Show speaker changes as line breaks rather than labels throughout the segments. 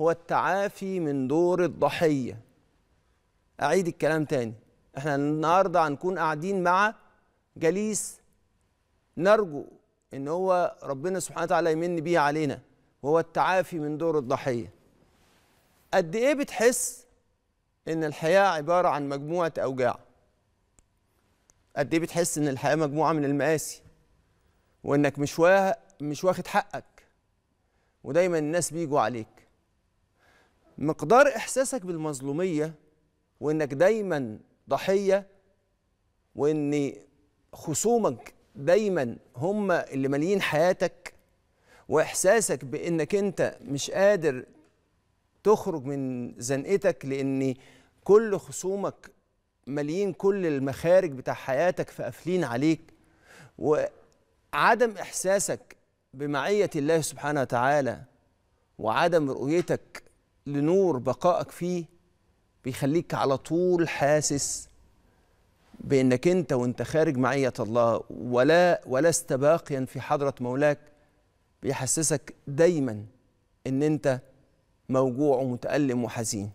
هو التعافي من دور الضحية أعيد الكلام تاني احنا النهاردة هنكون قاعدين مع جليس نرجو ان هو ربنا سبحانه وتعالى يمن بيه علينا وهو التعافي من دور الضحية قد ايه بتحس ان الحياة عبارة عن مجموعة اوجاع قد ايه بتحس ان الحياة مجموعة من المآسي وانك مش مش واخد حقك ودايما الناس بيجوا عليك مقدار احساسك بالمظلوميه وانك دايما ضحيه وان خصومك دايما هم اللي ماليين حياتك واحساسك بانك انت مش قادر تخرج من زنقتك لان كل خصومك ماليين كل المخارج بتاع حياتك فقافلين عليك وعدم احساسك بمعيه الله سبحانه وتعالى وعدم رؤيتك لنور بقائك فيه بيخليك على طول حاسس بانك انت وانت خارج معيه الله ولا ولست باقيا في حضره مولاك بيحسسك دايما ان انت موجوع ومتالم وحزين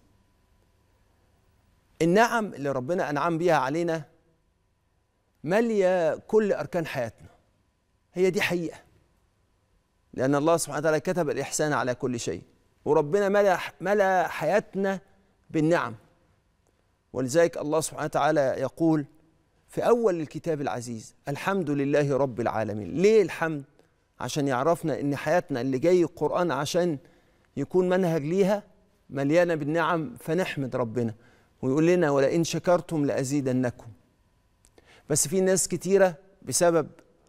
النعم اللي ربنا انعم بيها علينا ماليه كل اركان حياتنا هي دي حقيقه لان الله سبحانه وتعالى كتب الاحسان على كل شيء وربنا ملا ملا حياتنا بالنعم ولذلك الله سبحانه وتعالى يقول في أول الكتاب العزيز الحمد لله رب العالمين ليه الحمد؟ عشان يعرفنا إن حياتنا اللي جاي القرآن عشان يكون منهج ليها مليانة بالنعم فنحمد ربنا ويقول لنا ولئن شكرتم لأزيدنكم بس في ناس كتيرة بسبب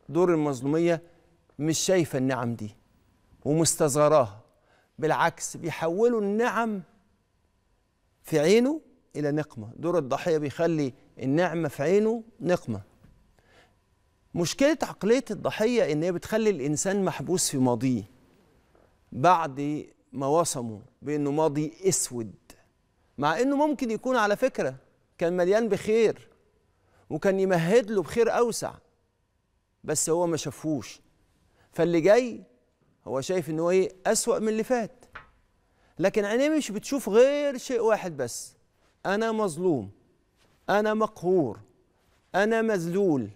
دور المظلومية مش شايفة النعم دي ومستصغراها بالعكس بيحولوا النعم في عينه إلى نقمة دور الضحية بيخلي النعمة في عينه نقمة مشكلة عقلية الضحية إن هي بتخلي الإنسان محبوس في ماضيه بعد ما وصمه بإنه ماضي أسود مع إنه ممكن يكون على فكرة كان مليان بخير وكان يمهد له بخير أوسع بس هو ما شافوش فاللي جاي هو شايف ان هو ايه اسوأ من اللي فات لكن عينيه مش بتشوف غير شيء واحد بس انا مظلوم انا مقهور انا مذلول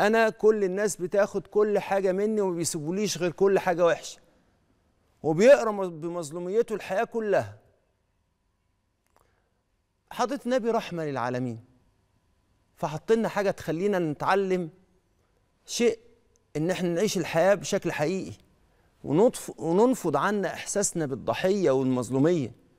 انا كل الناس بتاخد كل حاجه مني وما بيسيبوليش غير كل حاجه وحشه وبيقرا بمظلوميته الحياه كلها حضرت نبي رحمه للعالمين فحط لنا حاجه تخلينا نتعلم شيء ان احنا نعيش الحياه بشكل حقيقي وننفض عنا إحساسنا بالضحية والمظلومية